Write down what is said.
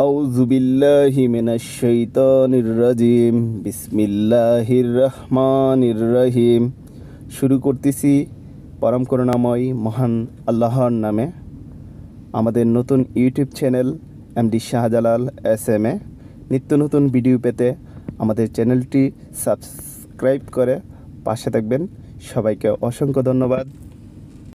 أعوذ بالله من الشيطان শুরু করতেছি পরম করুণাময় মহান আল্লাহর নামে আমাদের নতুন YouTube channel MD Shahjalal S M A নিত্য নতুন ভিডিও পেতে আমাদের চ্যানেলটি সাবস্ক্রাইব করে পাশে থাকবেন সবাইকে অসংখ্য ধন্যবাদ